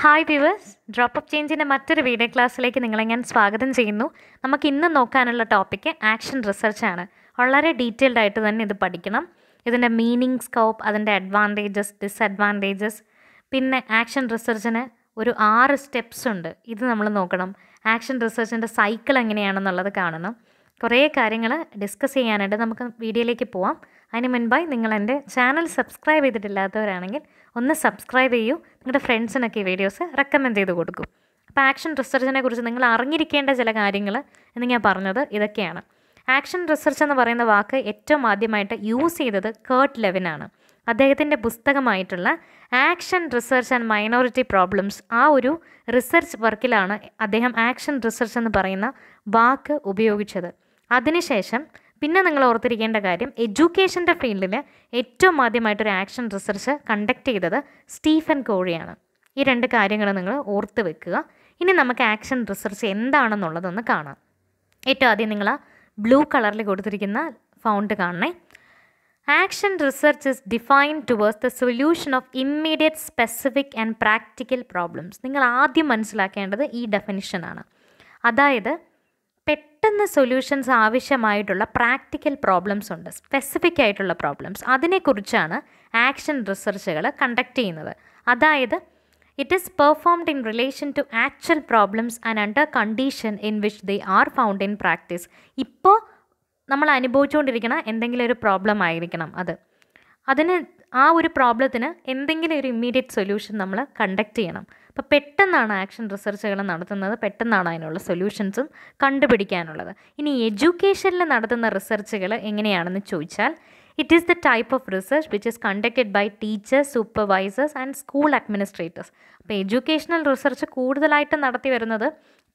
hi viewers drop of ചേഞ്ചിൻ്റെ മറ്റൊരു video ക്ലാസ്സിലേക്ക് നിങ്ങളെ ഞാൻ സ്വാഗതം ചെയ്യുന്നു നമുക്ക് ഇന്ന് നോക്കാനുള്ള ടോപ്പിക്ക് ആക്ഷൻ ആണ് വളരെ ഡീറ്റെയിൽഡ് ആയിട്ട് തന്നെ ഇത് പഠിക്കണം ഇതിൻ്റെ മീനിങ് സ്കോപ്പ് അതിൻ്റെ അഡ്വാൻറ്റേജസ് ഡിസ്അഡ്വാൻറ്റേജസ് പിന്നെ ആക്ഷൻ റിസർച്ചിന് ഒരു ആറ് സ്റ്റെപ്സ് ഉണ്ട് ഇത് നമ്മൾ നോക്കണം ആക്ഷൻ റിസർച്ചിൻ്റെ സൈക്കിൾ എങ്ങനെയാണെന്നുള്ളത് കാണണം കുറേ കാര്യങ്ങൾ ഡിസ്കസ് ചെയ്യാനായിട്ട് നമുക്ക് വീഡിയോയിലേക്ക് പോവാം അതിന് മുൻപായി നിങ്ങൾ എൻ്റെ ചാനൽ സബ്സ്ക്രൈബ് ചെയ്തിട്ടില്ലാത്തവരാണെങ്കിൽ ഒന്ന് സബ്സ്ക്രൈബ് ചെയ്യൂ നിങ്ങളുടെ ഫ്രണ്ട്സിനൊക്കെ ഈ വീഡിയോസ് റെക്കമെൻഡ് ചെയ്ത് കൊടുക്കും അപ്പോൾ ആക്ഷൻ റിസർച്ചിനെ കുറിച്ച് നിങ്ങൾ അറിഞ്ഞിരിക്കേണ്ട ചില കാര്യങ്ങൾ എന്ന് ഞാൻ പറഞ്ഞത് ഇതൊക്കെയാണ് ആക്ഷൻ റിസർച്ച് എന്ന് പറയുന്ന വാക്ക് ഏറ്റവും ആദ്യമായിട്ട് യൂസ് ചെയ്തത് കേർട്ട് ലെവിനാണ് അദ്ദേഹത്തിൻ്റെ പുസ്തകമായിട്ടുള്ള action research and minority problems ആ ഒരു റിസർച്ച് വർക്കിലാണ് അദ്ദേഹം ആക്ഷൻ റിസർച്ച് എന്ന് പറയുന്ന വാക്ക് ഉപയോഗിച്ചത് അതിനുശേഷം പിന്നെ നിങ്ങൾ ഓർത്തിരിക്കേണ്ട കാര്യം എഡ്യൂക്കേഷൻ്റെ ഫീൽഡിൽ ഏറ്റവും ആദ്യമായിട്ടൊരു ആക്ഷൻ റിസർച്ച് കണ്ടക്ട് ചെയ്തത് സ്റ്റീഫൻ കോഴിയാണ് ഈ രണ്ട് കാര്യങ്ങൾ നിങ്ങൾ ഓർത്ത് വെക്കുക ഇനി നമുക്ക് ആക്ഷൻ റിസർച്ച് എന്താണെന്നുള്ളതൊന്ന് കാണാം ഏറ്റവും ആദ്യം നിങ്ങൾ ബ്ലൂ കളറിൽ കൊടുത്തിരിക്കുന്ന ഫൗണ്ട് കാണണേ action research is define towards the solution of immediate specific and practical problems നിങ്ങൾ ആദ്യം മനസ്സിലാക്കേണ്ടത് ഈ ഡെഫിനിഷനാണ് അതായത് പെട്ടെന്ന് സൊല്യൂഷൻസ് ആവശ്യമായിട്ടുള്ള പ്രാക്ടിക്കൽ പ്രോബ്ലംസ് ഉണ്ട് സ്പെസിഫിക് ആയിട്ടുള്ള പ്രോബ്ലംസ് അതിനെക്കുറിച്ചാണ് ആക്ഷൻ റിസർച്ചുകൾ കണ്ടക്ട് ചെയ്യുന്നത് അതായത് it is performed in relation to actual problems and under condition in which they are found in practice ഇപ്പോൾ നമ്മൾ അനുഭവിച്ചുകൊണ്ടിരിക്കുന്ന എന്തെങ്കിലും ഒരു പ്രോബ്ലം ആയിരിക്കണം അത് അതിന് ആ ഒരു പ്രോബ്ലത്തിന് എന്തെങ്കിലും ഒരു ഇമ്മീഡിയറ്റ് സൊല്യൂഷൻ നമ്മൾ കണ്ടക്ട് ചെയ്യണം അപ്പോൾ പെട്ടെന്നാണ് ആക്ഷൻ റിസർച്ചുകൾ നടത്തുന്നത് പെട്ടെന്നാണ് അതിനുള്ള സൊല്യൂഷൻസും കണ്ടുപിടിക്കാനുള്ളത് ഇനി എഡ്യൂക്കേഷനിൽ നടത്തുന്ന റിസർച്ചുകൾ എങ്ങനെയാണെന്ന് ചോദിച്ചാൽ it is the type of research which is conducted by teachers supervisors and school administrators അപ്പോൾ എഡ്യൂക്കേഷണൽ റിസർച്ച് കൂടുതലായിട്ട് നടത്തി വരുന്നത്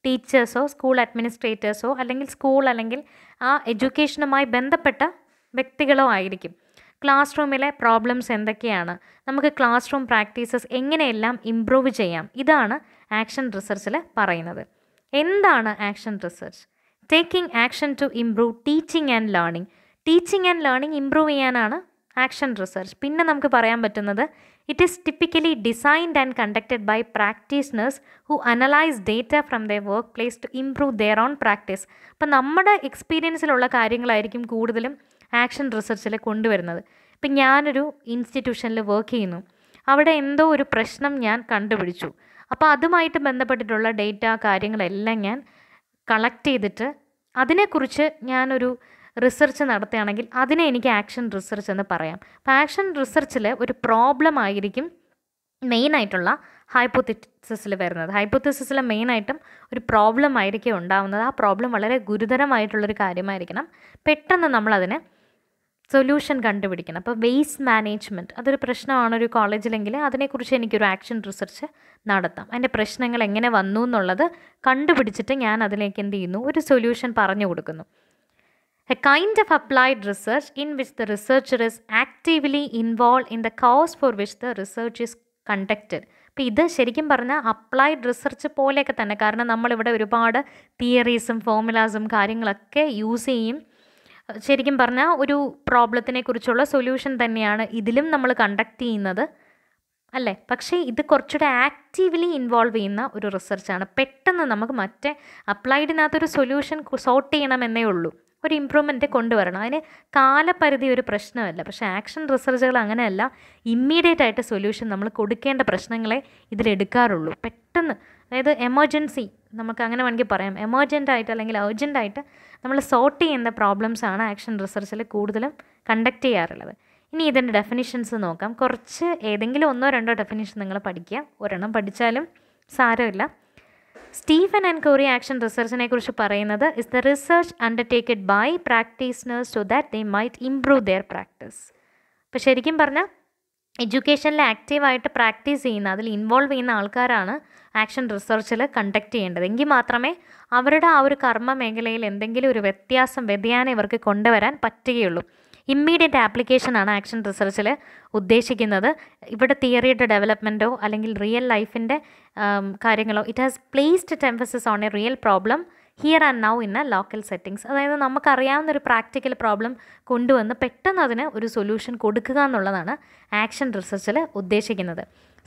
ടീച്ചേഴ്സോ സ്കൂൾ അഡ്മിനിസ്ട്രേറ്റേഴ്സോ അല്ലെങ്കിൽ സ്കൂൾ അല്ലെങ്കിൽ ആ എഡ്യൂക്കേഷനുമായി ബന്ധപ്പെട്ട വ്യക്തികളോ ആയിരിക്കും ക്ലാസ് റൂമിലെ പ്രോബ്ലംസ് എന്തൊക്കെയാണ് നമുക്ക് ക്ലാസ് റൂം പ്രാക്ടീസസ് എങ്ങനെയെല്ലാം ഇമ്പ്രൂവ് ചെയ്യാം ഇതാണ് ആക്ഷൻ റിസർച്ചിൽ പറയുന്നത് എന്താണ് action research taking action to improve teaching and learning teaching and learning improve ചെയ്യാനാണ് ആക്ഷൻ റിസർച്ച് പിന്നെ നമുക്ക് പറയാൻ പറ്റുന്നത് it is typically designed and conducted by practitioners who analyse data from the work place to improve their own practice അപ്പം നമ്മുടെ എക്സ്പീരിയൻസിലുള്ള കാര്യങ്ങളായിരിക്കും കൂടുതലും action റിസർച്ചിൽ കൊണ്ടുവരുന്നത് ഇപ്പം ഞാനൊരു ഇൻസ്റ്റിറ്റ്യൂഷനിൽ വർക്ക് ചെയ്യുന്നു അവിടെ എന്തോ ഒരു പ്രശ്നം ഞാൻ കണ്ടുപിടിച്ചു അപ്പോൾ അതുമായിട്ട് ബന്ധപ്പെട്ടിട്ടുള്ള ഡേറ്റ കാര്യങ്ങളെല്ലാം ഞാൻ കളക്ട് ചെയ്തിട്ട് അതിനെക്കുറിച്ച് ഞാനൊരു റിസർച്ച് നടത്തുകയാണെങ്കിൽ അതിനെ എനിക്ക് ആക്ഷൻ റിസർച്ച് എന്ന് പറയാം അപ്പോൾ ആക്ഷൻ റിസർച്ചിൽ ഒരു പ്രോബ്ലം ആയിരിക്കും മെയിനായിട്ടുള്ള ഹൈപ്പോത്തിസിൽ വരുന്നത് ഹൈപ്പോത്തിസിൽ മെയിനായിട്ടും ഒരു പ്രോബ്ലം ആയിരിക്കും ഉണ്ടാവുന്നത് ആ പ്രോബ്ലം വളരെ ഗുരുതരമായിട്ടുള്ളൊരു കാര്യമായിരിക്കണം പെട്ടെന്ന് നമ്മളതിനെ സൊല്യൂഷൻ കണ്ടുപിടിക്കണം അപ്പോൾ വേസ്റ്റ് മാനേജ്മെൻറ്റ് അതൊരു പ്രശ്നമാണ് ഒരു കോളേജിലെങ്കിൽ അതിനെക്കുറിച്ച് എനിക്കൊരു ആക്ഷൻ റിസർച്ച് നടത്താം അതിൻ്റെ പ്രശ്നങ്ങൾ എങ്ങനെ വന്നു എന്നുള്ളത് കണ്ടുപിടിച്ചിട്ട് ഞാൻ അതിലേക്ക് എന്ത് ചെയ്യുന്നു ഒരു സൊല്യൂഷൻ പറഞ്ഞു കൊടുക്കുന്നു a kind of applied research in which the researcher is actively involve in the cause for which the research is conducted അപ്പോൾ ഇത് ശരിക്കും പറഞ്ഞാൽ അപ്ലൈഡ് റിസർച്ച് പോലെയൊക്കെ തന്നെ കാരണം നമ്മളിവിടെ ഒരുപാട് തിയറീസും ഫോമുലാസും കാര്യങ്ങളൊക്കെ യൂസ് ചെയ്യും ശരിക്കും പറഞ്ഞാൽ ഒരു പ്രോബ്ലത്തിനെ കുറിച്ചുള്ള സൊല്യൂഷൻ തന്നെയാണ് ഇതിലും നമ്മൾ കണ്ടക്ട് ചെയ്യുന്നത് അല്ലേ പക്ഷേ ഇത് കുറച്ചുകൂടെ ആക്റ്റീവ്ലി ഇൻവോൾവ് ചെയ്യുന്ന ഒരു റിസർച്ചാണ് പെട്ടെന്ന് നമുക്ക് മറ്റേ അപ്ലൈഡിനകത്തൊരു സൊല്യൂഷൻ സോർട്ട് ചെയ്യണമെന്നേ ഉള്ളൂ ഒരു ഇമ്പ്രൂവ്മെൻറ്റ് കൊണ്ടുവരണം അതിന് കാലപരിധി ഒരു പ്രശ്നമല്ല പക്ഷേ ആക്ഷൻ റിസർച്ചുകൾ അങ്ങനെയല്ല ഇമ്മീഡിയറ്റ് ആയിട്ട് സൊല്യൂഷൻ നമ്മൾ കൊടുക്കേണ്ട പ്രശ്നങ്ങളെ ഇതിലെടുക്കാറുള്ളൂ പെട്ടെന്ന് അതായത് എമർജൻസി നമുക്ക് അങ്ങനെ വേണമെങ്കിൽ പറയാം എമർജൻ്റ് ആയിട്ട് അല്ലെങ്കിൽ അർജൻ്റ് ആയിട്ട് നമ്മൾ സോർട്ട് ചെയ്യുന്ന പ്രോബ്ലംസ് ആണ് ആക്ഷൻ റിസർച്ചിൽ കൂടുതലും കണ്ടക്ട് ചെയ്യാറുള്ളത് ഇനി ഇതിൻ്റെ ഡെഫിനിഷൻസ് നോക്കാം കുറച്ച് ഏതെങ്കിലും ഒന്നോ രണ്ടോ ഡെഫിനിഷൻ നിങ്ങൾ പഠിക്കുക ഒരെണ്ണം പഠിച്ചാലും സാരമില്ല സ്റ്റീഫൻ ആൻഡ് കോറി ആക്ഷൻ റിസർച്ചിനെ കുറിച്ച് പറയുന്നത് is the research undertaken by practitioners so that they might improve their practice അപ്പോൾ ശരിക്കും പറഞ്ഞാൽ എഡ്യൂക്കേഷനിൽ ആക്റ്റീവായിട്ട് പ്രാക്ടീസ് ചെയ്യുന്ന അതിൽ ഇൻവോൾവ് ചെയ്യുന്ന ആൾക്കാരാണ് ആക്ഷൻ റിസർച്ചിൽ കണ്ടക്ട് ചെയ്യേണ്ടത് എങ്കിൽ മാത്രമേ അവരുടെ ആ ഒരു കർമ്മ മേഖലയിൽ എന്തെങ്കിലും ഒരു വ്യത്യാസം വ്യതിയാനം ഇവർക്ക് കൊണ്ടുവരാൻ പറ്റുകയുള്ളൂ ഇമ്മീഡിയറ്റ് ആപ്ലിക്കേഷനാണ് ആക്ഷൻ റിസർച്ചിൽ ഉദ്ദേശിക്കുന്നത് ഇവിടെ തിയറിയുടെ ഡെവലപ്മെൻറ്റോ അല്ലെങ്കിൽ റിയൽ ലൈഫിൻ്റെ കാര്യങ്ങളോ it has placed the emphasis on a real problem here and now in a local settings അതായത് നമുക്കറിയാവുന്ന ഒരു പ്രാക്ടിക്കൽ പ്രോബ്ലം കൊണ്ടുവന്ന് പെട്ടെന്ന് അതിന് ഒരു സൊല്യൂഷൻ കൊടുക്കുക എന്നുള്ളതാണ് ആക്ഷൻ റിസർച്ചിൽ ഉദ്ദേശിക്കുന്നത്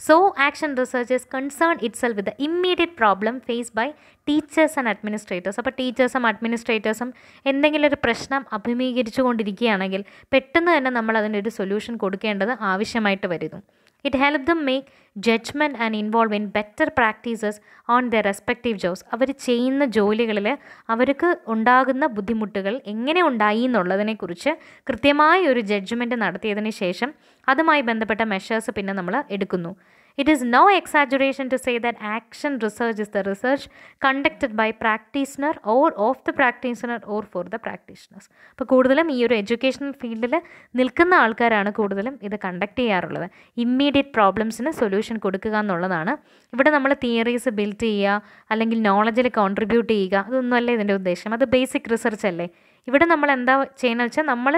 so action research is concern itself with immediate problem face by teachers and administrators അപ്പോൾ ടീച്ചേഴ്സും അഡ്മിനിസ്ട്രേറ്റേഴ്സും എന്തെങ്കിലും ഒരു പ്രശ്നം അഭിമുഖീകരിച്ചു കൊണ്ടിരിക്കുകയാണെങ്കിൽ പെട്ടെന്ന് തന്നെ നമ്മൾ അതിൻ്റെ ഒരു സൊല്യൂഷൻ കൊടുക്കേണ്ടത് ആവശ്യമായിട്ട് വരുന്നു it helped them make judgement and involve in better practices on the respective jobs അവർ ചെയ്യുന്ന ജോലികളിൽ അവർക്ക് ഉണ്ടാകുന്ന ബുദ്ധിമുട്ടുകൾ എങ്ങനെ ഉണ്ടായി എന്നുള്ളതിനെക്കുറിച്ച് കൃത്യമായ ഒരു ജഡ്ജ്മെൻറ്റ് നടത്തിയതിന് ശേഷം അതുമായി ബന്ധപ്പെട്ട മെഷേഴ്സ് പിന്നെ നമ്മൾ എടുക്കുന്നു it is no exaggeration to say that action research is the research conducted by practitioner or of the practitioner or for the practitioners അപ്പോൾ കൂടുതലും ഈ ഒരു എഡ്യൂക്കേഷണൽ ഫീൽഡിൽ നിൽക്കുന്ന ആൾക്കാരാണ് കൂടുതലും ഇത് കണ്ടക്ട് ചെയ്യാറുള്ളത് ഇമ്മീഡിയറ്റ് പ്രോബ്ലംസിന് സൊല്യൂഷൻ കൊടുക്കുക എന്നുള്ളതാണ് ഇവിടെ നമ്മൾ തിയറീസ് ബിൽഡ് ചെയ്യുക അല്ലെങ്കിൽ നോളജിൽ കോൺട്രിബ്യൂട്ട് ചെയ്യുക അതൊന്നുമല്ല ഇതിൻ്റെ ഉദ്ദേശം അത് ബേസിക് റിസർച്ച് അല്ലേ ഇവിടെ നമ്മൾ എന്താ ചെയ്യുന്നത് വെച്ചാൽ നമ്മൾ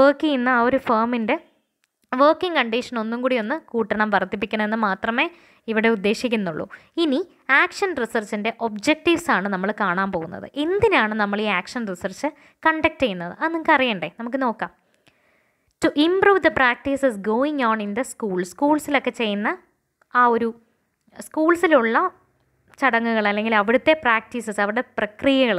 വർക്ക് ചെയ്യുന്ന ആ ഒരു ഫേമിൻ്റെ വർക്കിംഗ് കണ്ടീഷൻ ഒന്നും കൂടി ഒന്ന് കൂട്ടണം വർദ്ധിപ്പിക്കണമെന്ന് മാത്രമേ ഇവിടെ ഉദ്ദേശിക്കുന്നുള്ളൂ ഇനി ആക്ഷൻ റിസർച്ചിൻ്റെ ഒബ്ജക്റ്റീവ്സ് ആണ് നമ്മൾ കാണാൻ പോകുന്നത് എന്തിനാണ് നമ്മൾ ഈ ആക്ഷൻ റിസർച്ച് കണ്ടക്ട് ചെയ്യുന്നത് അത് നിങ്ങൾക്ക് അറിയണ്ടേ നമുക്ക് നോക്കാം to improve the practices going on in the school സ്കൂൾസിലൊക്കെ ചെയ്യുന്ന ആ ഒരു സ്കൂൾസിലുള്ള ചടങ്ങുകൾ അല്ലെങ്കിൽ അവിടുത്തെ പ്രാക്ടീസസ് അവിടെ പ്രക്രിയകൾ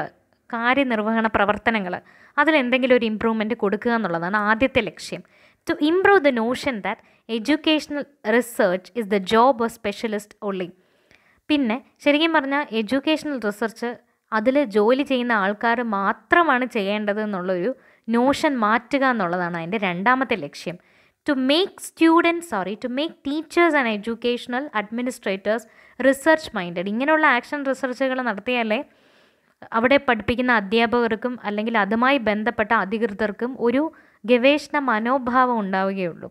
കാര്യനിർവഹണ പ്രവർത്തനങ്ങൾ അതിലെന്തെങ്കിലും ഒരു ഇമ്പ്രൂവ്മെൻറ്റ് കൊടുക്കുക എന്നുള്ളതാണ് ആദ്യത്തെ ലക്ഷ്യം to improve the notion that educational research is the job of specialist only പിന്നെ ശരിക്കും പറഞ്ഞാൽ എഡ്യൂക്കേഷണൽ റിസർച്ച് അതിൽ ജോലി ചെയ്യുന്ന ആൾക്കാർ മാത്രമാണ് ചെയ്യേണ്ടത് എന്നുള്ളൊരു നോഷൻ മാറ്റുക എന്നുള്ളതാണ് അതിൻ്റെ രണ്ടാമത്തെ ലക്ഷ്യം to make student sorry to make teachers and educational administrators research minded ഇങ്ങനെയുള്ള ആക്ഷൻ റിസർച്ചുകൾ നടത്തിയാലേ അവിടെ പഠിപ്പിക്കുന്ന അധ്യാപകർക്കും അല്ലെങ്കിൽ അതുമായി ബന്ധപ്പെട്ട അധികൃതർക്കും ഒരു ഗവേഷണ മനോഭാവം ഉണ്ടാവുകയുള്ളൂ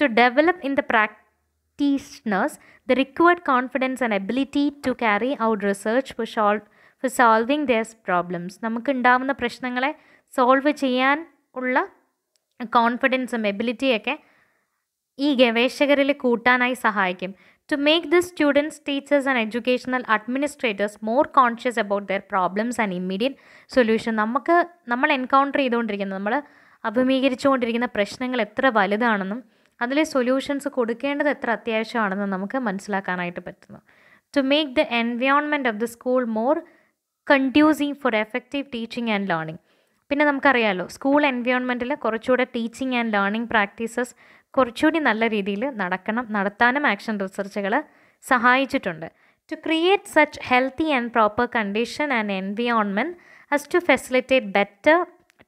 to develop in the practitioners the required confidence and ability to carry out research for solve for solving these problems നമുക്കുണ്ടാവുന്ന പ്രശ്നങ്ങളെ സോൾവ് ചെയ്യാൻ ഉള്ള കോൺഫിഡൻസും എബിലിറ്റിയൊക്കെ ഈ ഗവേഷകരിൽ കൂട്ടാനായി സഹായിക്കും to make the students teachers and educational administrators more conscious about their problems and immediate solution നമുക്ക് നമ്മൾ എൻകൗണ്ടർ ചെയ്തുകൊണ്ടിരിക്കുന്നത് നമ്മൾ അഭിമുഖീകരിച്ചുകൊണ്ടിരിക്കുന്ന പ്രശ്നങ്ങൾ എത്ര വലുതാണെന്നും അതിലെ സൊല്യൂഷൻസ് കൊടുക്കേണ്ടത് എത്ര അത്യാവശ്യമാണെന്നും നമുക്ക് മനസ്സിലാക്കാനായിട്ട് പറ്റുന്നു to make the environment of the school more conducive for effective teaching and learning പിന്നെ നമുക്കറിയാമല്ലോ സ്കൂൾ എൻവയോൺമെൻറ്റിൽ കുറച്ചുകൂടെ ടീച്ചിങ് ആൻഡ് ലേണിംഗ് പ്രാക്ടീസസ് കുറച്ചുകൂടി നല്ല രീതിയിൽ നടക്കണം നടത്താനും ആക്ഷൻ റിസർച്ചുകൾ സഹായിച്ചിട്ടുണ്ട് to create such healthy and proper condition and environment as to facilitate better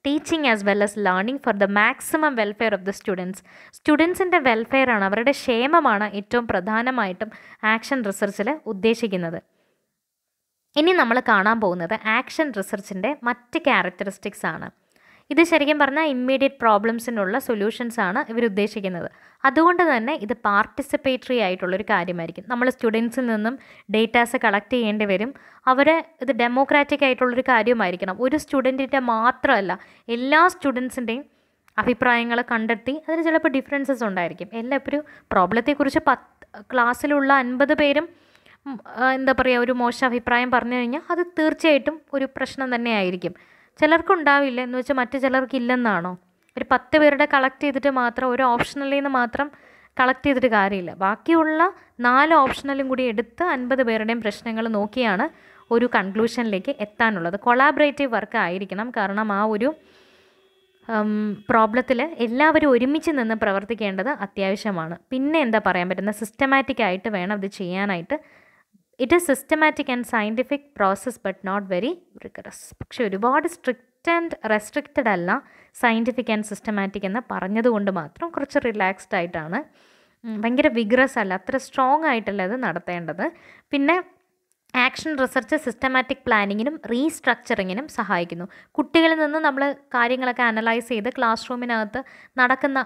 teaching as well as learning for the maximum welfare of the students സ്റ്റുഡൻസിൻ്റെ വെൽഫെയറാണ് അവരുടെ ക്ഷേമമാണ് ഏറ്റവും പ്രധാനമായിട്ടും ആക്ഷൻ റിസർച്ചിൽ ഉദ്ദേശിക്കുന്നത് ഇനി നമ്മൾ കാണാൻ പോകുന്നത് ആക്ഷൻ റിസർച്ചിൻ്റെ മറ്റ് ക്യാരക്ടറിസ്റ്റിക്സ് ആണ് ഇത് ശരിക്കും പറഞ്ഞാൽ ഇമ്മീഡിയറ്റ് പ്രോബ്ലംസിനുള്ള സൊല്യൂഷൻസ് ആണ് ഇവർ ഉദ്ദേശിക്കുന്നത് അതുകൊണ്ട് തന്നെ ഇത് പാർട്ടിസിപ്പേറ്ററി ആയിട്ടുള്ളൊരു കാര്യമായിരിക്കും നമ്മൾ സ്റ്റുഡൻസിൽ നിന്നും ഡേറ്റാസ് കളക്ട് ചെയ്യേണ്ടി വരും അവരെ ഇത് ഡെമോക്രാറ്റിക് ആയിട്ടുള്ളൊരു കാര്യമായിരിക്കണം ഒരു സ്റ്റുഡൻറ്റിൻ്റെ മാത്രമല്ല എല്ലാ സ്റ്റുഡൻസിൻ്റെയും അഭിപ്രായങ്ങൾ കണ്ടെത്തി അതിന് ചിലപ്പോൾ ഡിഫറൻസസ് ഉണ്ടായിരിക്കും എല്ലാം ഇപ്പോൾ ഒരു പ്രോബ്ലത്തെക്കുറിച്ച് പത്ത് ക്ലാസ്സിലുള്ള അൻപത് പേരും എന്താ പറയുക ഒരു മോശം അഭിപ്രായം പറഞ്ഞു കഴിഞ്ഞാൽ അത് തീർച്ചയായിട്ടും ഒരു പ്രശ്നം തന്നെയായിരിക്കും ചിലർക്കുണ്ടാവില്ല എന്ന് വെച്ചാൽ മറ്റു ചിലർക്കില്ലെന്നാണോ ഒരു പത്ത് പേരുടെ കളക്ട് ചെയ്തിട്ട് മാത്രം ഒരു ഓപ്ഷണലിൽ നിന്ന് മാത്രം കളക്ട് ചെയ്തിട്ട് കാര്യമില്ല ബാക്കിയുള്ള നാല് ഓപ്ഷണലും കൂടി എടുത്ത് അൻപത് പേരുടെയും പ്രശ്നങ്ങൾ നോക്കിയാണ് ഒരു കൺക്ലൂഷനിലേക്ക് എത്താനുള്ളത് കൊളാബറേറ്റീവ് വർക്ക് ആയിരിക്കണം കാരണം ആ ഒരു പ്രോബ്ലത്തിൽ എല്ലാവരും ഒരുമിച്ച് നിന്ന് പ്രവർത്തിക്കേണ്ടത് അത്യാവശ്യമാണ് പിന്നെ എന്താ പറയാൻ പറ്റുന്ന സിസ്റ്റമാറ്റിക് ആയിട്ട് വേണം ഇത് ചെയ്യാനായിട്ട് it is systematic and scientific process but not very rigorous പക്ഷെ ഒരുപാട് സ്ട്രിക്റ്റ് ആൻഡ് റെസ്ട്രിക്റ്റഡ് അല്ല സയൻറ്റിഫിക് ആൻഡ് സിസ്റ്റമാറ്റിക് എന്ന് പറഞ്ഞതുകൊണ്ട് മാത്രം കുറച്ച് റിലാക്സ്ഡ് ആയിട്ടാണ് ഭയങ്കര വിഗ്രസ് അല്ല അത്ര സ്ട്രോങ് ആയിട്ടല്ല ഇത് നടത്തേണ്ടത് പിന്നെ ആക്ഷൻ റിസർച്ച് സിസ്റ്റമാറ്റിക് പ്ലാനിങ്ങിനും റീസ്ട്രക്ചറിങ്ങിനും സഹായിക്കുന്നു കുട്ടികളിൽ നിന്ന് നമ്മൾ കാര്യങ്ങളൊക്കെ അനലൈസ് ചെയ്ത് ക്ലാസ് റൂമിനകത്ത് നടക്കുന്ന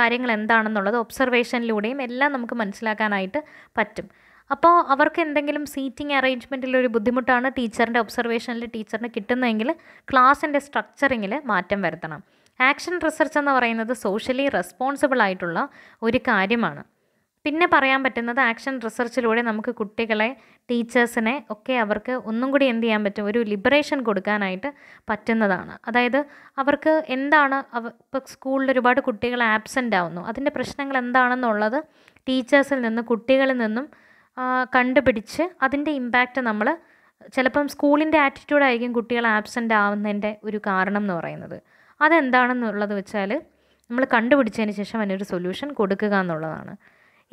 കാര്യങ്ങൾ എന്താണെന്നുള്ളത് ഒബ്സർവേഷനിലൂടെയും എല്ലാം നമുക്ക് മനസ്സിലാക്കാനായിട്ട് പറ്റും അപ്പോൾ അവർക്ക് എന്തെങ്കിലും സീറ്റിംഗ് അറേഞ്ച്മെൻറ്റിൽ ഒരു ബുദ്ധിമുട്ടാണ് ടീച്ചറിൻ്റെ ഒബ്സർവേഷനിൽ ടീച്ചറിന് കിട്ടുന്നതെങ്കിൽ ക്ലാസ്സിൻ്റെ സ്ട്രക്ചറിങ്ങിൽ മാറ്റം വരുത്തണം ആക്ഷൻ റിസർച്ച് എന്ന് പറയുന്നത് സോഷ്യലി റെസ്പോൺസിബിൾ ആയിട്ടുള്ള ഒരു കാര്യമാണ് പിന്നെ പറയാൻ പറ്റുന്നത് ആക്ഷൻ റിസർച്ചിലൂടെ നമുക്ക് കുട്ടികളെ ടീച്ചേഴ്സിനെ ഒക്കെ അവർക്ക് ഒന്നും കൂടി എന്ത് ചെയ്യാൻ പറ്റും ഒരു ലിബറേഷൻ കൊടുക്കാനായിട്ട് പറ്റുന്നതാണ് അതായത് അവർക്ക് എന്താണ് അവ ഇപ്പോൾ സ്കൂളിൽ ഒരുപാട് കുട്ടികൾ ആബ്സെൻ്റ് ആവുന്നു അതിൻ്റെ പ്രശ്നങ്ങൾ എന്താണെന്നുള്ളത് ടീച്ചേഴ്സിൽ നിന്ന് കുട്ടികളിൽ നിന്നും കണ്ടുപിടിച്ച് അതിൻ്റെ ഇമ്പാക്റ്റ് നമ്മൾ ചിലപ്പം സ്കൂളിൻ്റെ ആറ്റിറ്റ്യൂഡായിരിക്കും കുട്ടികൾ ആബ്സെൻ്റ് ആവുന്നതിൻ്റെ ഒരു കാരണം എന്ന് പറയുന്നത് അതെന്താണെന്നുള്ളത് വെച്ചാൽ നമ്മൾ കണ്ടുപിടിച്ചതിന് ശേഷം അതിനൊരു സൊല്യൂഷൻ കൊടുക്കുക എന്നുള്ളതാണ്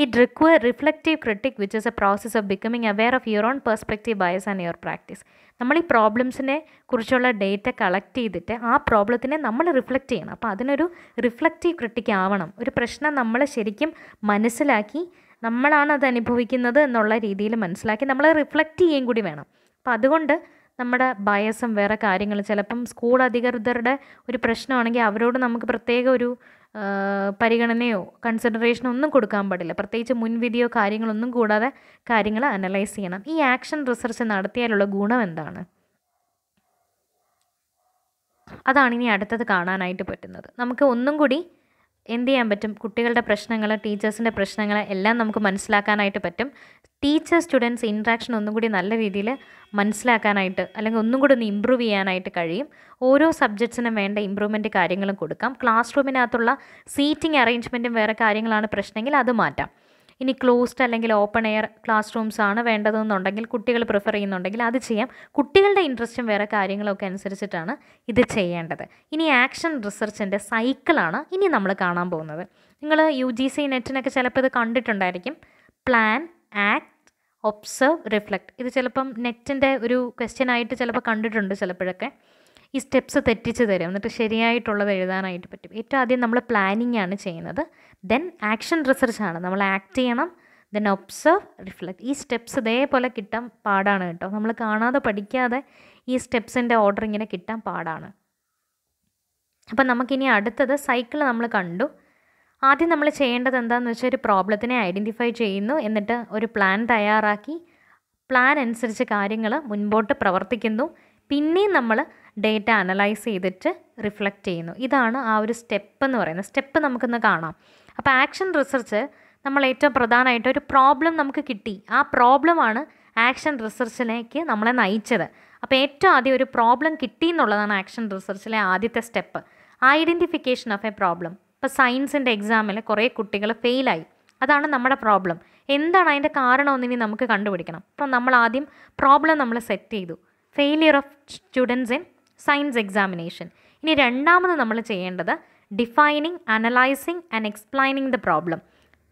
it require reflective critic which is a process of becoming aware of your own perspective bias and your practice നമ്മൾ ഈ പ്രോബ്ലംസിനെ കുറിച്ചുള്ള ഡേറ്റ കളക്ട് ചെയ്തിട്ട് ആ പ്രോബ്ലത്തിനെ നമ്മൾ റിഫ്ലക്റ്റ് ചെയ്യണം അപ്പോൾ അതിനൊരു റിഫ്ലക്റ്റീവ് ക്രിട്ടിക് ആവണം ഒരു പ്രശ്നം നമ്മൾ ശരിക്കും മനസ്സിലാക്കി നമ്മളാണ് അത് അനുഭവിക്കുന്നത് എന്നുള്ള രീതിയിൽ മനസ്സിലാക്കി നമ്മൾ റിഫ്ലക്റ്റ് ചെയ്യുകയും കൂടി വേണം അപ്പം അതുകൊണ്ട് നമ്മുടെ ബയസും വേറെ കാര്യങ്ങൾ ചിലപ്പം സ്കൂൾ അധികൃതരുടെ ഒരു പ്രശ്നമാണെങ്കിൽ അവരോട് നമുക്ക് പ്രത്യേക ഒരു പരിഗണനയോ കൺസിഡറേഷനോ ഒന്നും കൊടുക്കാൻ പാടില്ല പ്രത്യേകിച്ച് മുൻവിധിയോ കാര്യങ്ങളൊന്നും കൂടാതെ കാര്യങ്ങൾ അനലൈസ് ചെയ്യണം ഈ ആക്ഷൻ റിസർച്ച് നടത്തിയാലുള്ള ഗുണം എന്താണ് അതാണ് ഇനി അടുത്തത് കാണാനായിട്ട് പറ്റുന്നത് നമുക്ക് ഒന്നും കൂടി എന്ത് ചെയ്യാൻ പറ്റും കുട്ടികളുടെ പ്രശ്നങ്ങൾ ടീച്ചേഴ്സിൻ്റെ പ്രശ്നങ്ങൾ എല്ലാം നമുക്ക് മനസ്സിലാക്കാനായിട്ട് പറ്റും ടീച്ചർ സ്റ്റുഡൻസ് ഇൻട്രാക്ഷൻ ഒന്നും കൂടി നല്ല രീതിയിൽ മനസ്സിലാക്കാനായിട്ട് അല്ലെങ്കിൽ ഒന്നും കൂടി ഒന്ന് ഇമ്പ്രൂവ് ചെയ്യാനായിട്ട് കഴിയും ഓരോ സബ്ജക്ട്സിനും വേണ്ട ഇമ്പ്രൂവ്മെൻറ്റ് കാര്യങ്ങളും കൊടുക്കാം ക്ലാസ് റൂമിനകത്തുള്ള സീറ്റിംഗ് അറേഞ്ച്മെൻറ്റും വേറെ കാര്യങ്ങളാണ് പ്രശ്നമെങ്കിൽ അത് മാറ്റാം ഇനി ക്ലോസ്ഡ് അല്ലെങ്കിൽ ഓപ്പൺ എയർ ക്ലാസ് റൂംസ് ആണ് വേണ്ടതെന്നുണ്ടെങ്കിൽ കുട്ടികൾ പ്രിഫർ ചെയ്യുന്നുണ്ടെങ്കിൽ അത് ചെയ്യാം കുട്ടികളുടെ ഇൻട്രസ്റ്റും വേറെ കാര്യങ്ങളൊക്കെ അനുസരിച്ചിട്ടാണ് ഇത് ചെയ്യേണ്ടത് ഇനി ആക്ഷൻ റിസർച്ചിൻ്റെ സൈക്കിളാണ് ഇനി നമ്മൾ കാണാൻ പോകുന്നത് നിങ്ങൾ യു ജി സി നെറ്റിനൊക്കെ ചിലപ്പോൾ ഇത് കണ്ടിട്ടുണ്ടായിരിക്കും പ്ലാൻ ആക്ട് ഒബ്സർവ് റിഫ്ലക്റ്റ് ഇത് ചിലപ്പം നെറ്റിൻ്റെ ഒരു ക്വസ്റ്റ്യൻ ആയിട്ട് ചിലപ്പോൾ കണ്ടിട്ടുണ്ട് ചിലപ്പോഴൊക്കെ ഈ സ്റ്റെപ്സ് തെറ്റിച്ച് തരും എന്നിട്ട് ശരിയായിട്ടുള്ളത് എഴുതാനായിട്ട് പറ്റും ഏറ്റവും ആദ്യം നമ്മൾ പ്ലാനിങ് ആണ് ചെയ്യുന്നത് ദെൻ ആക്ഷൻ റിസർച്ച് ആണ് നമ്മൾ ആക്ട് ചെയ്യണം ദെൻ ഒബ്സർവ് റിഫ്ലക്ട് ഈ സ്റ്റെപ്സ് ഇതേപോലെ കിട്ടാൻ പാടാണ് കേട്ടോ നമ്മൾ കാണാതെ പഠിക്കാതെ ഈ സ്റ്റെപ്സിൻ്റെ ഓർഡർ ഇങ്ങനെ കിട്ടാൻ പാടാണ് അപ്പം നമുക്കിനി അടുത്തത് സൈക്കിൾ നമ്മൾ കണ്ടു ആദ്യം നമ്മൾ ചെയ്യേണ്ടത് എന്താണെന്ന് വെച്ചാൽ ഒരു പ്രോബ്ലത്തിനെ ഐഡൻറ്റിഫൈ ചെയ്യുന്നു എന്നിട്ട് ഒരു പ്ലാൻ തയ്യാറാക്കി പ്ലാൻ അനുസരിച്ച് കാര്യങ്ങൾ മുൻപോട്ട് പ്രവർത്തിക്കുന്നു പിന്നെയും നമ്മൾ ഡേറ്റ അനലൈസ് ചെയ്തിട്ട് റിഫ്ലക്റ്റ് ചെയ്യുന്നു ഇതാണ് ആ ഒരു സ്റ്റെപ്പ് എന്ന് പറയുന്നത് സ്റ്റെപ്പ് നമുക്കൊന്ന് കാണാം അപ്പോൾ ആക്ഷൻ റിസർച്ച് നമ്മൾ ഏറ്റവും പ്രധാനമായിട്ട് ഒരു പ്രോബ്ലം നമുക്ക് കിട്ടി ആ പ്രോബ്ലമാണ് ആക്ഷൻ റിസർച്ചിലേക്ക് നമ്മളെ നയിച്ചത് അപ്പോൾ ഏറ്റവും ആദ്യം ഒരു പ്രോബ്ലം കിട്ടി എന്നുള്ളതാണ് ആക്ഷൻ റിസർച്ചിലെ ആദ്യത്തെ step identification of a problem ഇപ്പോൾ സയൻസിൻ്റെ എക്സാമിൽ കുറേ കുട്ടികൾ ഫെയിലായി അതാണ് നമ്മുടെ പ്രോബ്ലം എന്താണ് അതിൻ്റെ കാരണമെന്ന് ഇനി നമുക്ക് കണ്ടുപിടിക്കണം അപ്പം നമ്മൾ ആദ്യം പ്രോബ്ലം നമ്മൾ സെറ്റ് ചെയ്തു failure of students in science examination ഇനി രണ്ടാമത് നമ്മൾ ചെയ്യേണ്ടത് defining analysing and explaining the problem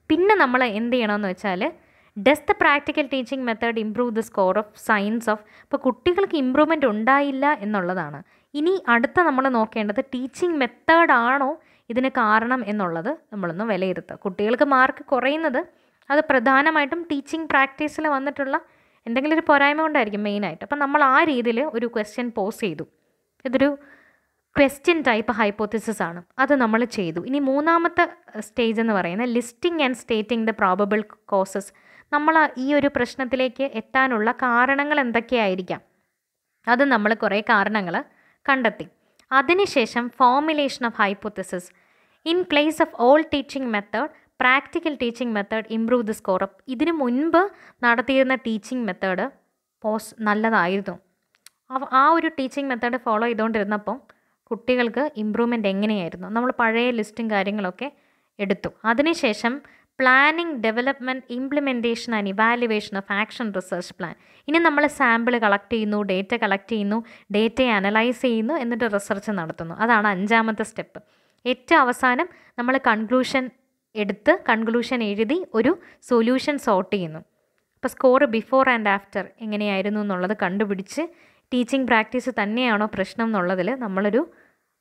പിന്നെ നമ്മൾ എന്ത് ചെയ്യണമെന്ന് വെച്ചാൽ does the practical teaching method improve the score of science of ഇപ്പോൾ കുട്ടികൾക്ക് ഇമ്പ്രൂവ്മെൻറ്റ് ഉണ്ടായില്ല എന്നുള്ളതാണ് ഇനി അടുത്ത നമ്മൾ നോക്കേണ്ടത് ടീച്ചിങ് മെത്തേഡാണോ ഇതിന് കാരണം എന്നുള്ളത് നമ്മളൊന്ന് വിലയിരുത്തുക കുട്ടികൾക്ക് മാർക്ക് കുറയുന്നത് അത് പ്രധാനമായിട്ടും ടീച്ചിങ് പ്രാക്ടീസിൽ വന്നിട്ടുള്ള എന്തെങ്കിലും ഒരു പോരായ്മ കൊണ്ടായിരിക്കും മെയിനായിട്ട് അപ്പം നമ്മൾ ആ രീതിയിൽ ഒരു ക്വസ്റ്റ്യൻ പോസ് ചെയ്തു ഇതൊരു ക്വസ്റ്റ്യൻ ടൈപ്പ് ഹൈപ്പോത്തിസിസ് ആണ് അത് നമ്മൾ ചെയ്തു ഇനി മൂന്നാമത്തെ സ്റ്റേജ് എന്ന് പറയുന്നത് listing and stating the probable causes നമ്മൾ ഈ ഒരു പ്രശ്നത്തിലേക്ക് എത്താനുള്ള കാരണങ്ങൾ എന്തൊക്കെയായിരിക്കാം അത് നമ്മൾ കുറേ കാരണങ്ങൾ കണ്ടെത്തി അതിനുശേഷം formulation of hypothesis in place of all teaching method practical teaching method improve the score up ഇതിനു മുൻപ് നടത്തിയിരുന്ന ടീച്ചിങ് മെത്തേഡ് പോസ് നല്ലതായിരുന്നു ആ ഒരു ടീച്ചിങ് മെത്തേഡ് ഫോളോ ചെയ്തുകൊണ്ടിരുന്നപ്പം കുട്ടികൾക്ക് ഇമ്പ്രൂവ്മെൻ്റ് എങ്ങനെയായിരുന്നു നമ്മൾ പഴയ ലിസ്റ്റും കാര്യങ്ങളൊക്കെ എടുത്തു അതിനുശേഷം planning development implementation and evaluation of action research plan ഇനി നമ്മൾ സാമ്പിൾ കളക്ട് ചെയ്യുന്നു ഡേറ്റ കളക്ട് ചെയ്യുന്നു ഡേറ്റ അനലൈസ് ചെയ്യുന്നു എന്നിട്ട് റിസർച്ച് നടത്തുന്നു അതാണ് അഞ്ചാമത്തെ സ്റ്റെപ്പ് ഏറ്റവും അവസാനം നമ്മൾ കൺക്ലൂഷൻ എടുത്ത് കൺക്ലൂഷൻ എഴുതി ഒരു സൊല്യൂഷൻ സോർട്ട് ചെയ്യുന്നു അപ്പോൾ സ്കോർ ബിഫോർ ആൻഡ് ആഫ്റ്റർ എങ്ങനെയായിരുന്നു എന്നുള്ളത് കണ്ടുപിടിച്ച് ടീച്ചിങ് പ്രാക്ടീസ് തന്നെയാണോ പ്രശ്നം എന്നുള്ളതിൽ നമ്മളൊരു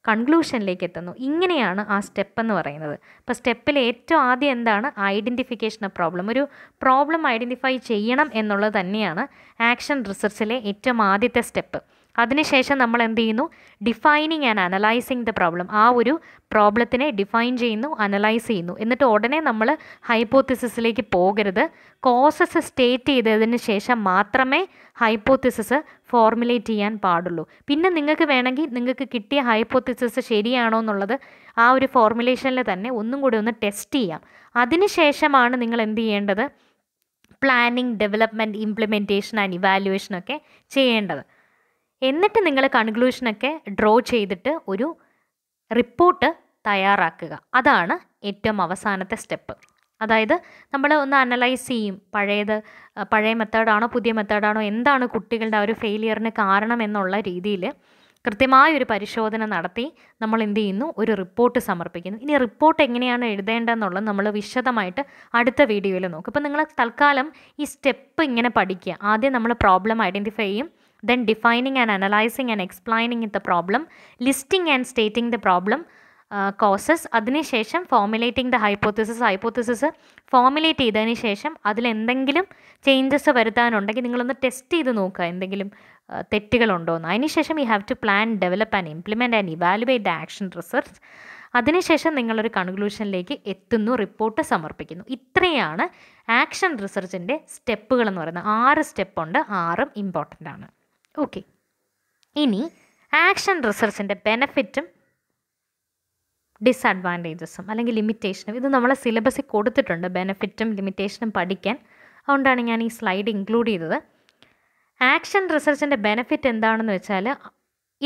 കൺക്ലൂഷനിലേക്ക് എത്തുന്നു ഇങ്ങനെയാണ് ആ സ്റ്റെപ്പ് എന്ന് പറയുന്നത് അപ്പോൾ സ്റ്റെപ്പിൽ ഏറ്റവും ആദ്യം എന്താണ് ഐഡൻറ്റിഫിക്കേഷൻ ഓഫ് പ്രോബ്ലം ഒരു പ്രോബ്ലം ഐഡൻറ്റിഫൈ ചെയ്യണം എന്നുള്ളത് തന്നെയാണ് ആക്ഷൻ റിസർച്ചിലെ ഏറ്റവും ആദ്യത്തെ സ്റ്റെപ്പ് അതിനുശേഷം നമ്മൾ എന്ത് ചെയ്യുന്നു defining and analysing the problem ആ ഒരു പ്രോബ്ലത്തിനെ ഡിഫൈൻ ചെയ്യുന്നു അനലൈസ് ചെയ്യുന്നു എന്നിട്ട് ഉടനെ നമ്മൾ ഹൈപ്പോത്തിസിസിലേക്ക് പോകരുത് കോസസ് സ്റ്റേറ്റ് ചെയ്തതിന് ശേഷം മാത്രമേ ഹൈപ്പോത്തിസിസ് ഫോർമുലേറ്റ് ചെയ്യാൻ പാടുള്ളൂ പിന്നെ നിങ്ങൾക്ക് വേണമെങ്കിൽ നിങ്ങൾക്ക് കിട്ടിയ ഹൈപ്പോത്തിസിസ് ശരിയാണോ എന്നുള്ളത് ആ ഒരു ഫോർമുലേഷനിൽ തന്നെ ഒന്നും കൂടി ഒന്ന് ടെസ്റ്റ് ചെയ്യാം അതിനുശേഷമാണ് നിങ്ങൾ എന്ത് ചെയ്യേണ്ടത് planning development implementation and evaluation ഒക്കെ ചെയ്യേണ്ടത് എന്നിട്ട് നിങ്ങൾ കൺക്ലൂഷനൊക്കെ ഡ്രോ ചെയ്തിട്ട് ഒരു റിപ്പോർട്ട് തയ്യാറാക്കുക അതാണ് ഏറ്റവും അവസാനത്തെ സ്റ്റെപ്പ് അതായത് നമ്മൾ ഒന്ന് അനലൈസ് ചെയ്യും പഴയത് പഴയ മെത്തേഡാണോ പുതിയ മെത്തേഡാണോ എന്താണ് കുട്ടികളുടെ ആ ഒരു ഫെയിലിയറിന് കാരണം എന്നുള്ള രീതിയിൽ കൃത്യമായ ഒരു പരിശോധന നടത്തി നമ്മൾ എന്ത് ചെയ്യുന്നു ഒരു റിപ്പോർട്ട് സമർപ്പിക്കുന്നു ഇനി റിപ്പോർട്ട് എങ്ങനെയാണ് എഴുതേണ്ടതെന്നുള്ളത് നമ്മൾ വിശദമായിട്ട് അടുത്ത വീഡിയോയിൽ നോക്കും ഇപ്പം നിങ്ങൾ തൽക്കാലം ഈ സ്റ്റെപ്പ് ഇങ്ങനെ പഠിക്കുക ആദ്യം നമ്മൾ പ്രോബ്ലം ഐഡൻറ്റിഫൈ ചെയ്യും then defining and analysing and explaining the problem listing and stating the problem causes അതിനുശേഷം formulating the hypothesis hypothesis formulate ചെയ്തതിന് ശേഷം അതിലെന്തെങ്കിലും ചേഞ്ചസ് വരുത്താനുണ്ടെങ്കിൽ നിങ്ങളൊന്ന് ടെസ്റ്റ് ചെയ്ത് നോക്കുക എന്തെങ്കിലും തെറ്റുകളുണ്ടോയെന്ന് അതിനുശേഷം you have to plan develop and implement and evaluate the action research അതിനുശേഷം നിങ്ങളൊരു കൺക്ലൂഷനിലേക്ക് എത്തുന്നു റിപ്പോർട്ട് സമർപ്പിക്കുന്നു ഇത്രയാണ് ആക്ഷൻ റിസർച്ചിൻ്റെ സ്റ്റെപ്പുകൾ എന്ന് പറയുന്നത് ആറ് സ്റ്റെപ്പുണ്ട് ആറും ഇമ്പോർട്ടൻ്റ് ആണ് ഓക്കെ ഇനി ആക്ഷൻ റിസർച്ചിൻ്റെ ബെനഫിറ്റും ഡിസ്അഡ്വാൻറ്റേജസും അല്ലെങ്കിൽ ലിമിറ്റേഷനും ഇത് നമ്മളെ സിലബസിൽ കൊടുത്തിട്ടുണ്ട് ബെനിഫിറ്റും ലിമിറ്റേഷനും പഠിക്കാൻ അതുകൊണ്ടാണ് ഞാൻ ഈ സ്ലൈഡ് ഇൻക്ലൂഡ് ചെയ്തത് ആക്ഷൻ റിസർച്ചിൻ്റെ ബെനിഫിറ്റ് എന്താണെന്ന് വെച്ചാൽ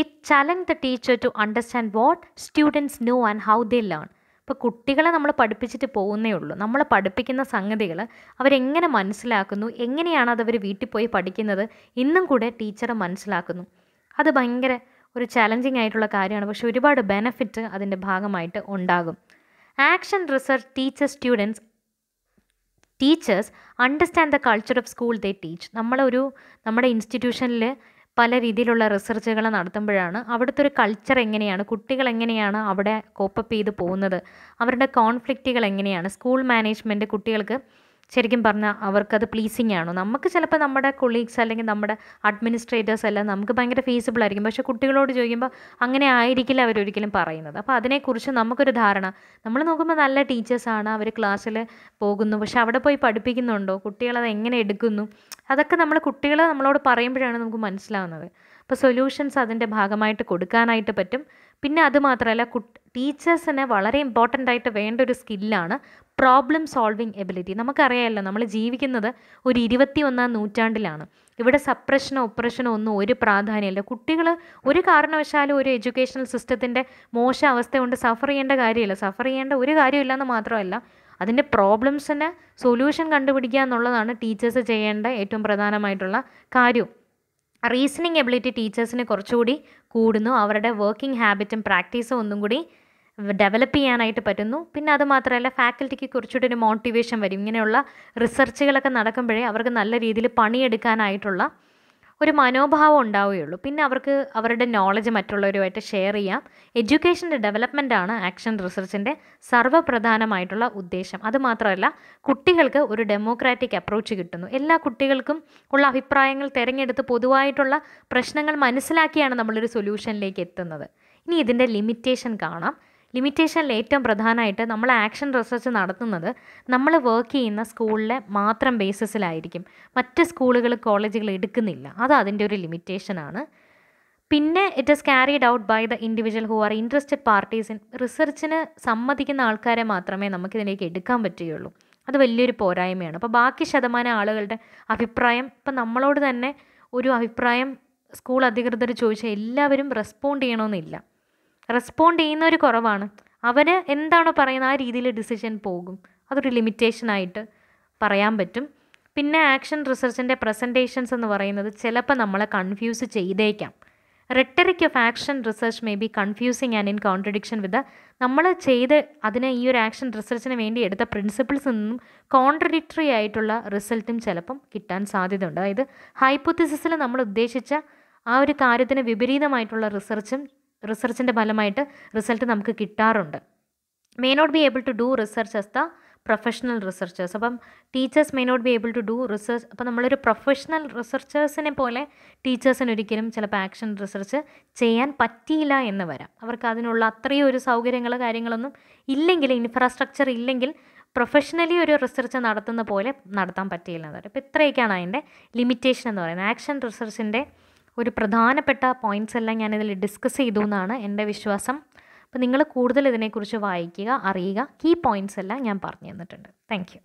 it challenge the teacher to understand what students know and how they learn ഇപ്പോൾ കുട്ടികളെ നമ്മൾ പഠിപ്പിച്ചിട്ട് പോകുന്നേ ഉള്ളൂ നമ്മൾ പഠിപ്പിക്കുന്ന സംഗതികൾ അവരെങ്ങനെ മനസ്സിലാക്കുന്നു എങ്ങനെയാണ് അതവർ വീട്ടിൽ പോയി പഠിക്കുന്നത് ഇന്നും കൂടെ ടീച്ചർ മനസ്സിലാക്കുന്നു അത് ഭയങ്കര ഒരു ചലഞ്ചിങ് ആയിട്ടുള്ള കാര്യമാണ് പക്ഷെ ഒരുപാട് ബെനഫിറ്റ് അതിൻ്റെ ഭാഗമായിട്ട് ഉണ്ടാകും action research teacher students teachers understand the culture of school they teach നമ്മളൊരു നമ്മുടെ ഇൻസ്റ്റിറ്റ്യൂഷനിൽ പല രീതിയിലുള്ള റിസർച്ചുകൾ നടത്തുമ്പോഴാണ് അവിടുത്തെ ഒരു കൾച്ചർ എങ്ങനെയാണ് കുട്ടികൾ എങ്ങനെയാണ് അവിടെ കോപ്പപ്പ് ചെയ്ത് പോകുന്നത് അവരുടെ കോൺഫ്ലിക്റ്റുകൾ എങ്ങനെയാണ് സ്കൂൾ മാനേജ്മെൻറ്റ് കുട്ടികൾക്ക് ശരിക്കും പറഞ്ഞാൽ അവർക്കത് പ്ലീസിങ് ആണോ നമുക്ക് ചിലപ്പോൾ നമ്മുടെ കൊളീഗ്സ് അല്ലെങ്കിൽ നമ്മുടെ അഡ്മിനിസ്ട്രേറ്റേഴ്സ് എല്ലാം നമുക്ക് ഭയങ്കര ഫീസിബിൾ ആയിരിക്കും പക്ഷേ കുട്ടികളോട് ചോദിക്കുമ്പോൾ അങ്ങനെ ആയിരിക്കില്ല അവരൊരിക്കലും പറയുന്നത് അപ്പോൾ അതിനെക്കുറിച്ച് നമുക്കൊരു ധാരണ നമ്മൾ നോക്കുമ്പോൾ നല്ല ടീച്ചേഴ്സാണ് അവർ ക്ലാസ്സിൽ പോകുന്നു പക്ഷേ അവിടെ പോയി പഠിപ്പിക്കുന്നുണ്ടോ കുട്ടികളത് എങ്ങനെ എടുക്കുന്നു അതൊക്കെ നമ്മൾ കുട്ടികളെ നമ്മളോട് പറയുമ്പോഴാണ് നമുക്ക് മനസ്സിലാവുന്നത് അപ്പോൾ സൊല്യൂഷൻസ് അതിൻ്റെ ഭാഗമായിട്ട് കൊടുക്കാനായിട്ട് പറ്റും പിന്നെ അതുമാത്രമല്ല ടീച്ചേഴ്സിന് വളരെ ഇമ്പോർട്ടൻ്റ് ആയിട്ട് വേണ്ട ഒരു സ്കില്ലാണ് പ്രോബ്ലം സോൾവിങ് എബിലിറ്റി നമുക്കറിയാമല്ലോ നമ്മൾ ജീവിക്കുന്നത് ഒരു ഇരുപത്തി ഒന്നാം നൂറ്റാണ്ടിലാണ് ഇവിടെ സപ്രഷനോ ഒപ്രഷനോ ഒന്നും ഒരു പ്രാധാന്യമില്ല കുട്ടികൾ ഒരു കാരണവശാലും ഒരു എഡ്യൂക്കേഷണൽ സിസ്റ്റത്തിൻ്റെ മോശ അവസ്ഥ കൊണ്ട് സഫർ ചെയ്യേണ്ട കാര്യമില്ല സഫർ ചെയ്യേണ്ട ഒരു കാര്യമില്ല എന്ന് മാത്രമല്ല അതിൻ്റെ പ്രോബ്ലംസിന് സൊല്യൂഷൻ കണ്ടുപിടിക്കുക എന്നുള്ളതാണ് ടീച്ചേഴ്സ് ചെയ്യേണ്ട ഏറ്റവും പ്രധാനമായിട്ടുള്ള കാര്യം റീസണിങ് എബിലിറ്റി ടീച്ചേഴ്സിന് കുറച്ചുകൂടി കൂടുന്നു അവരുടെ വർക്കിംഗ് ഹാബിറ്റും പ്രാക്ടീസും ഒന്നും കൂടി ഡെവലപ്പ് ചെയ്യാനായിട്ട് പറ്റുന്നു പിന്നെ അത് മാത്രമല്ല ഫാക്കൽറ്റിക്ക് കുറച്ചുകൂടി ഒരു മോട്ടിവേഷൻ വരും ഇങ്ങനെയുള്ള റിസർച്ചുകളൊക്കെ നടക്കുമ്പോഴേ അവർക്ക് നല്ല രീതിയിൽ പണിയെടുക്കാനായിട്ടുള്ള ഒരു മനോഭാവം ഉണ്ടാവുകയുള്ളൂ പിന്നെ അവർക്ക് അവരുടെ നോളജ് മറ്റുള്ളവരുമായിട്ട് ഷെയർ ചെയ്യാം എഡ്യൂക്കേഷൻ്റെ ഡെവലപ്മെൻ്റ് ആണ് ആക്ഷൻ റിസർച്ചിൻ്റെ സർവ്വപ്രധാനമായിട്ടുള്ള ഉദ്ദേശം അതുമാത്രമല്ല കുട്ടികൾക്ക് ഒരു ഡെമോക്രാറ്റിക് അപ്രോച്ച് കിട്ടുന്നു എല്ലാ കുട്ടികൾക്കും ഉള്ള അഭിപ്രായങ്ങൾ തിരഞ്ഞെടുത്ത് പൊതുവായിട്ടുള്ള പ്രശ്നങ്ങൾ മനസ്സിലാക്കിയാണ് നമ്മളൊരു സൊല്യൂഷനിലേക്ക് എത്തുന്നത് ഇനി ഇതിൻ്റെ ലിമിറ്റേഷൻ കാണാം ലിമിറ്റേഷനിൽ ഏറ്റവും പ്രധാനമായിട്ട് നമ്മൾ ആക്ഷൻ റിസർച്ച് നടത്തുന്നത് നമ്മൾ വർക്ക് ചെയ്യുന്ന സ്കൂളിലെ മാത്രം ബേസിസിലായിരിക്കും മറ്റ് സ്കൂളുകൾ കോളേജുകൾ എടുക്കുന്നില്ല അത് അതിൻ്റെ ഒരു ലിമിറ്റേഷനാണ് പിന്നെ it is carried out by the individual who are interested parties in റിസർച്ചിന് സമ്മതിക്കുന്ന ആൾക്കാരെ മാത്രമേ നമുക്കിതിലേക്ക് എടുക്കാൻ പറ്റുകയുള്ളൂ അത് വലിയൊരു പോരായ്മയാണ് അപ്പോൾ ബാക്കി ശതമാനം ആളുകളുടെ അഭിപ്രായം ഇപ്പം നമ്മളോട് തന്നെ ഒരു അഭിപ്രായം സ്കൂൾ അധികൃതർ ചോദിച്ചാൽ എല്ലാവരും റെസ്പോണ്ട് ചെയ്യണമെന്നില്ല റെസ്പോണ്ട് ചെയ്യുന്ന ഒരു കുറവാണ് അവർ എന്താണോ പറയുന്ന ആ രീതിയിൽ ഡിസിഷൻ പോകും അതൊരു ലിമിറ്റേഷനായിട്ട് പറയാൻ പറ്റും പിന്നെ ആക്ഷൻ റിസർച്ചിൻ്റെ പ്രസൻറ്റേഷൻസ് എന്ന് പറയുന്നത് ചിലപ്പോൾ നമ്മളെ കൺഫ്യൂസ് ചെയ്തേക്കാം rhetoric of action research may be confusing and in contradiction with നമ്മൾ ചെയ്ത് അതിന് ഈ ഒരു ആക്ഷൻ റിസർച്ചിന് വേണ്ടി എടുത്ത പ്രിൻസിപ്പിൾസിൽ നിന്നും കോൺട്രഡിക്ടറി ആയിട്ടുള്ള റിസൾട്ടും ചിലപ്പം കിട്ടാൻ സാധ്യതയുണ്ട് അതായത് ഹൈപ്പോത്തിസിസിൽ നമ്മൾ ഉദ്ദേശിച്ച ആ ഒരു കാര്യത്തിന് വിപരീതമായിട്ടുള്ള റിസർച്ചും റിസർച്ചിൻ്റെ ഫലമായിട്ട് റിസൾട്ട് നമുക്ക് കിട്ടാറുണ്ട് may not be able to do research as the professional researchers അപ്പം teachers may not be able to do research അപ്പം നമ്മളൊരു പ്രൊഫഷണൽ റിസർച്ചേഴ്സിനെ പോലെ ടീച്ചേഴ്സിന് ഒരിക്കലും ചിലപ്പോൾ ആക്ഷൻ റിസർച്ച് ചെയ്യാൻ പറ്റിയില്ല എന്ന് വരാം അവർക്ക് അതിനുള്ള അത്രയും ഒരു സൗകര്യങ്ങൾ കാര്യങ്ങളൊന്നും ഇല്ലെങ്കിൽ ഇൻഫ്രാസ്ട്രക്ചർ ഇല്ലെങ്കിൽ പ്രൊഫഷണലി ഒരു റിസർച്ച് നടത്തുന്ന പോലെ നടത്താൻ പറ്റിയില്ല എന്ന് പറയും അപ്പോൾ ഇത്രയൊക്കെയാണ് അതിൻ്റെ ലിമിറ്റേഷൻ എന്ന് പറയുന്നത് ആക്ഷൻ റിസർച്ചിൻ്റെ ഒരു പ്രധാനപ്പെട്ട പോയിൻറ്റ്സ് എല്ലാം ഞാനിതിൽ ഡിസ്കസ് ചെയ്തു എന്നാണ് എൻ്റെ വിശ്വാസം അപ്പോൾ നിങ്ങൾ കൂടുതൽ ഇതിനെക്കുറിച്ച് വായിക്കുക അറിയുക കീ പോയിൻറ്റ്സ് എല്ലാം ഞാൻ പറഞ്ഞു തന്നിട്ടുണ്ട് താങ്ക്